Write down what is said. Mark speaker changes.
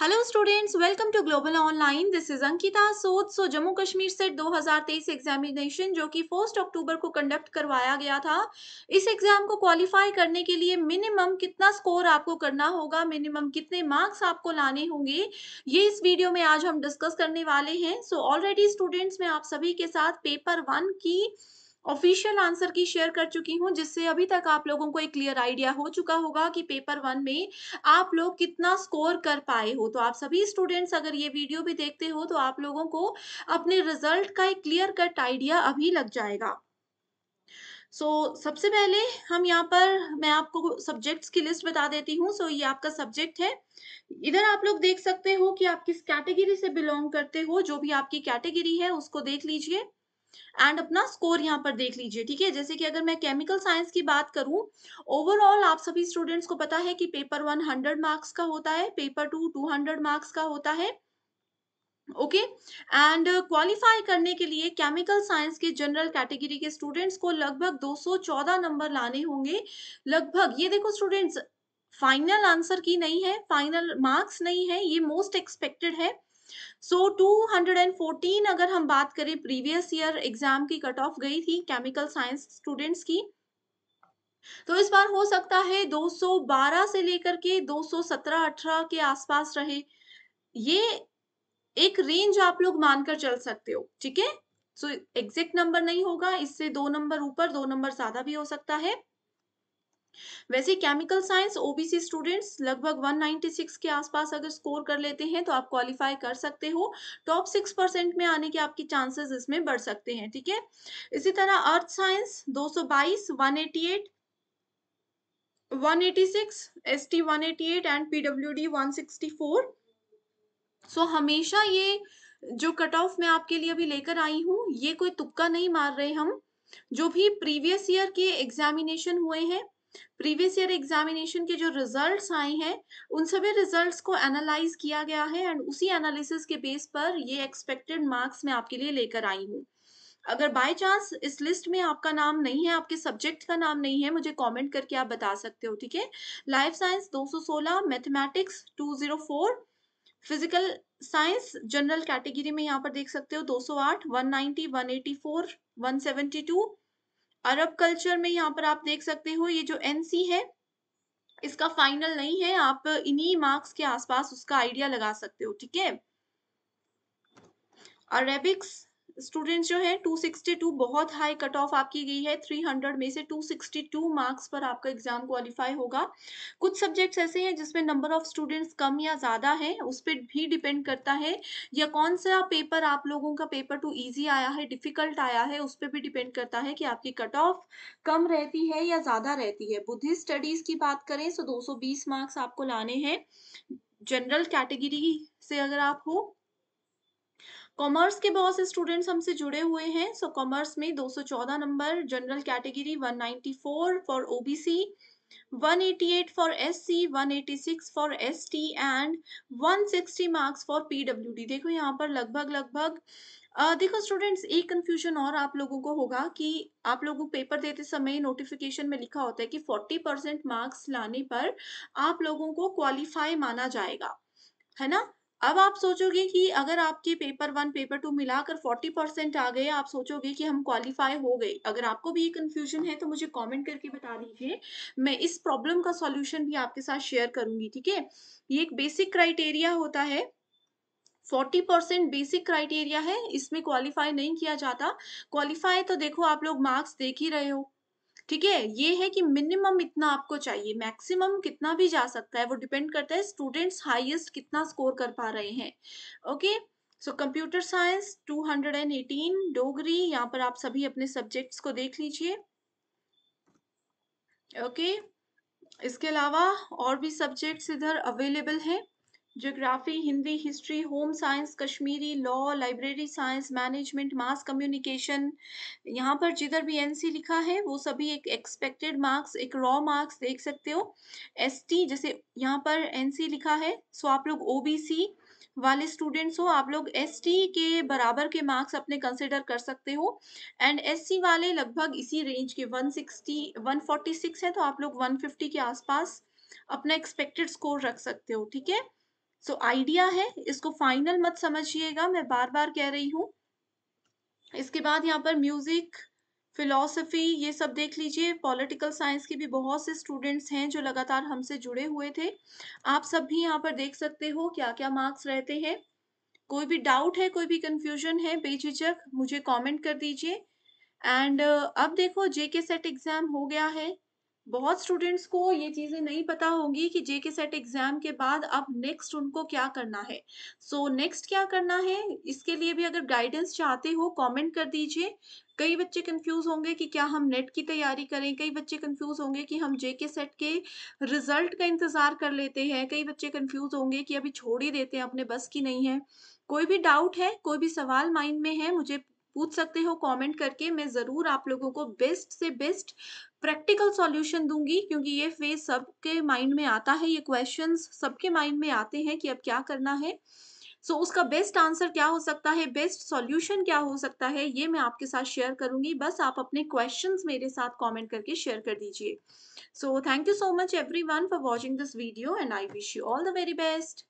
Speaker 1: Hello students welcome to global online this is Ankita Sood so Jammu Kashmir SET 2023 examination जो कि first October को conduct करवाया गया था इस एग्जाम को क्वालिफाई करने के लिए मिनिमम कितना स्कोर आपको करना होगा मिनिमम कितने मार्क्स आपको लाने होंगे ये इस वीडियो में आज हम डिस्कस करने वाले हैं सो ऑलरेडी स्टूडेंट्स मैं आप सभी के साथ पेपर वन की ऑफिशियल आंसर की शेयर कर चुकी हूँ जिससे अभी तक आप लोगों को एक क्लियर आइडिया हो चुका होगा कि पेपर वन में आप लोग कितना स्कोर कर पाए हो तो आप सभी स्टूडेंट्स अगर ये वीडियो भी देखते हो तो आप लोगों को अपने रिजल्ट का एक क्लियर कट आइडिया अभी लग जाएगा सो so, सबसे पहले हम यहाँ पर मैं आपको सब्जेक्ट्स की लिस्ट बता देती हूँ सो so, ये आपका सब्जेक्ट है इधर आप लोग देख सकते हो कि आप किस कैटेगरी से बिलोंग करते हो जो भी आपकी कैटेगरी है उसको देख लीजिए एंड अपना स्कोर यहाँ पर देख लीजिए ठीक है जैसे कि अगर मैं केमिकल साइंस की बात करूँ ओवरऑल आप सभी स्टूडेंट्स को पता है कि पेपर वन हंड्रेड मार्क्स का होता है paper two two hundred marks का होता है ओके एंड क्वालिफाई करने के लिए केमिकल साइंस के जनरल कैटेगरी के स्टूडेंट्स को लगभग 214 नंबर लाने होंगे लगभग ये देखो स्टूडेंट्स फाइनल आंसर की नहीं है फाइनल मार्क्स नहीं है ये मोस्ट एक्सपेक्टेड है सो so, 214 अगर हम बात करें प्रीवियस ईयर एग्जाम की कट ऑफ गई थी केमिकल साइंस स्टूडेंट्स की तो इस बार हो सकता है 212 से लेकर के 217-18 के आसपास रहे ये एक रेंज आप लोग मानकर चल सकते हो ठीक है सो एग्जैक्ट नंबर नहीं होगा इससे दो नंबर ऊपर दो नंबर ज्यादा भी हो सकता है वैसे केमिकल साइंस ओबीसी स्टूडेंट्स लगभग 196 के आसपास अगर स्कोर कर लेते हैं तो आप क्वालिफाई कर सकते हो टॉप सिक्स परसेंट में आने के आपके चांसेस इसमें बढ़ सकते हैं ठीक है इसी तरह earth science 222, 188, 186, ST 188 and PWD 164 so so, हमेशा ये जो कट ऑफ मैं आपके लिए अभी लेकर आई हूँ ये कोई तुक्का नहीं मार रहे हम जो भी प्रीवियस ईयर के एग्जामिनेशन हुए हैं प्रीवियस ईयर एग्जामिनेशन के जो रिजल्ट्स आए हैं उन सभी रिजल्ट्स को एनालाइज किया गया है एंड उसी एनालिसिस के बेस पर ये एक्सपेक्टेड मार्क्स मैं आपके लिए लेकर आई हूँ अगर बाय चांस इस लिस्ट में आपका नाम नहीं है आपके सब्जेक्ट का नाम नहीं है मुझे कमेंट करके आप बता सकते हो ठीक है life science 216 mathematics 204 physical science general category में यहाँ पर देख सकते हो 208 190 184 172 अरब कल्चर में यहाँ पर आप देख सकते हो ये जो एन है इसका फाइनल नहीं है आप इन्हीं मार्क्स के आसपास उसका आइडिया लगा सकते हो ठीक है अरेबिक्स स्टूडेंट्स जो है 262 बहुत हाई कट ऑफ आपकी गई है 300 में से 262 मार्क्स पर आपका एग्जाम क्वालिफाई होगा कुछ सब्जेक्ट्स ऐसे हैं जिसमें नंबर ऑफ स्टूडेंट्स कम या ज़्यादा है उस पर भी डिपेंड करता है या कौन सा पेपर आप लोगों का पेपर टू ईजी आया है डिफ़िकल्ट आया है उस पर भी डिपेंड करता है कि आपकी कट ऑफ कम रहती है या ज़्यादा रहती है बुद्धिस्ट स्टडीज़ की बात करें तो दो मार्क्स आपको लाने हैं जनरल कैटेगरी से अगर आप हो कॉमर्स के बहुत से स्टूडेंट्स हमसे जुड़े हुए हैं सो so, कॉमर्स में 214 number general category 194 for OBC 188 for SC 186 for ST and 160 marks for PWD देखो यहाँ पर लगभग लगभग देखो स्टूडेंट्स एक कंफ्यूजन और आप लोगों को होगा कि आप लोगों पेपर देते समय नोटिफिकेशन में लिखा होता है कि 40 परसेंट मार्क्स लाने पर आप लोगों को क्वालिफाई माना जाएगा है ना अब आप सोचोगे कि अगर आपके पेपर वन पेपर टू मिलाकर फोर्टी परसेंट आ गए आप सोचोगे कि हम क्वालिफाई हो गए अगर आपको भी ये कन्फ्यूजन है तो मुझे कमेंट करके बता दीजिए मैं इस प्रॉब्लम का सॉल्यूशन भी आपके साथ शेयर करूंगी ठीक है ये एक बेसिक क्राइटेरिया होता है 40 परसेंट बेसिक क्राइटेरिया है इसमें क्वालिफाई नहीं किया जाता क्वालिफाई तो देखो आप लोग मार्क्स देख ही रहे हो ठीक है ये है कि मिनिमम इतना आपको चाहिए मैक्सिमम कितना भी जा सकता है वो डिपेंड करता है स्टूडेंट्स हाईएस्ट कितना स्कोर कर पा रहे हैं okay so computer science 218 Dogri यहाँ पर आप सभी अपने सब्जेक्ट्स को देख लीजिए ओके okay? इसके अलावा और भी सब्जेक्ट्स इधर अवेलेबल हैं geography Hindi history home science Kashmiri law library science management mass communication यहाँ पर जिधर भी एनसी लिखा है वो सभी एक एक्सपेक्टेड मार्क्स एक रॉ मार्क्स देख सकते हो एसटी जैसे यहाँ पर एनसी लिखा है सो आप लोग ओबीसी वाले स्टूडेंट्स हो आप लोग एस के बराबर के मार्क्स अपने कंसिडर कर सकते हो एंड एस वाले लगभग इसी रेंज के वन सिक्सटी है तो आप लोग वन के आसपास अपना एक्सपेक्टेड स्कोर रख सकते हो ठीक है सो so, आइडिया है इसको फाइनल मत समझिएगा मैं बार बार कह रही हूँ इसके बाद यहाँ पर म्यूजिक फिलोसफी ये सब देख लीजिए पॉलिटिकल साइंस के भी बहुत से स्टूडेंट्स हैं जो लगातार हमसे जुड़े हुए थे आप सब भी यहाँ पर देख सकते हो क्या क्या मार्क्स रहते हैं कोई भी डाउट है कोई भी कंफ्यूजन है बेझिझक मुझे कमेंट कर दीजिए एंड अब देखो जेके सेट एग्जाम हो गया है बहुत स्टूडेंट्स को ये चीज़ें नहीं पता होंगी कि जेके सेट एग्ज़ाम के बाद अब नेक्स्ट उनको क्या करना है सो so, नेक्स्ट क्या करना है इसके लिए भी अगर गाइडेंस चाहते हो कमेंट कर दीजिए कई बच्चे कंफ्यूज होंगे कि क्या हम नेट की तैयारी करें कई बच्चे कंफ्यूज होंगे कि हम जेके सेट के रिजल्ट का इंतज़ार कर लेते हैं कई बच्चे कंफ्यूज होंगे कि अभी छोड़ ही देते हैं अपने बस की नहीं है कोई भी डाउट है कोई भी सवाल माइंड में है मुझे पूछ सकते हो कमेंट करके मैं ज़रूर आप लोगों को बेस्ट से बेस्ट प्रैक्टिकल सॉल्यूशन दूंगी क्योंकि ये फेज सबके माइंड में आता है ये क्वेश्चंस सबके माइंड में आते हैं कि अब क्या करना है सो so, उसका बेस्ट आंसर क्या हो सकता है बेस्ट सॉल्यूशन क्या हो सकता है ये मैं आपके साथ शेयर करूंगी बस आप अपने क्वेश्चंस मेरे साथ कमेंट करके शेयर कर दीजिए so thank you so much everyone for watching this video and I wish you all the very best